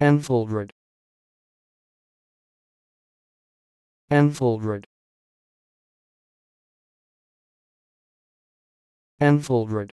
Enfeldred Enfeldred Enfeldred